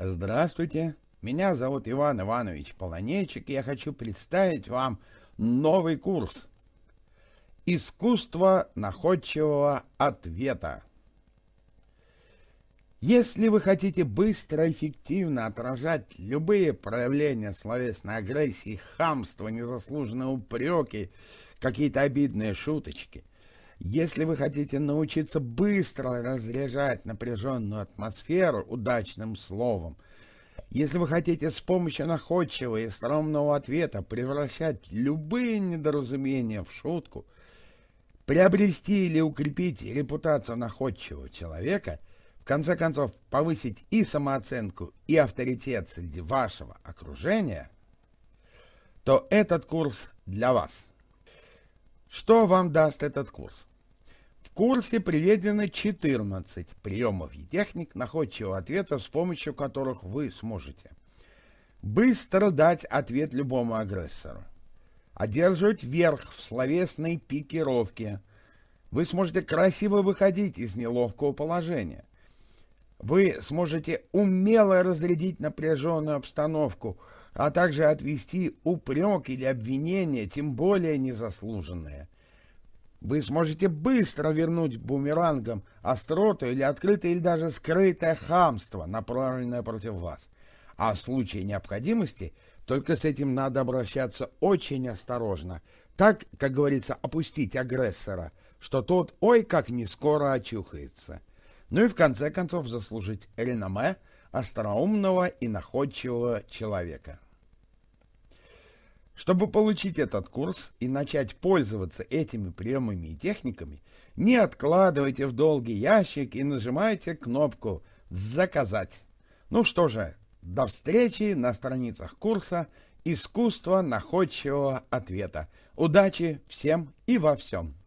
Здравствуйте, меня зовут Иван Иванович Полонечек, и я хочу представить вам новый курс «Искусство находчивого ответа». Если вы хотите быстро и эффективно отражать любые проявления словесной агрессии, хамства, незаслуженные упреки, какие-то обидные шуточки – если вы хотите научиться быстро разряжать напряженную атмосферу удачным словом, если вы хотите с помощью находчивого и скромного ответа превращать любые недоразумения в шутку, приобрести или укрепить репутацию находчивого человека, в конце концов повысить и самооценку, и авторитет среди вашего окружения, то этот курс для вас. Что вам даст этот курс? В курсе приведено 14 приемов и техник находчивого ответа, с помощью которых вы сможете быстро дать ответ любому агрессору, одерживать верх в словесной пикировке, вы сможете красиво выходить из неловкого положения, вы сможете умело разрядить напряженную обстановку – а также отвести упрек или обвинение, тем более незаслуженное. Вы сможете быстро вернуть бумерангом остроту или открытое или даже скрытое хамство, направленное против вас. А в случае необходимости только с этим надо обращаться очень осторожно. Так, как говорится, опустить агрессора, что тот ой как не скоро очухается. Ну и в конце концов заслужить реноме, остроумного и находчивого человека. Чтобы получить этот курс и начать пользоваться этими приемами и техниками, не откладывайте в долгий ящик и нажимайте кнопку «Заказать». Ну что же, до встречи на страницах курса «Искусство находчивого ответа». Удачи всем и во всем!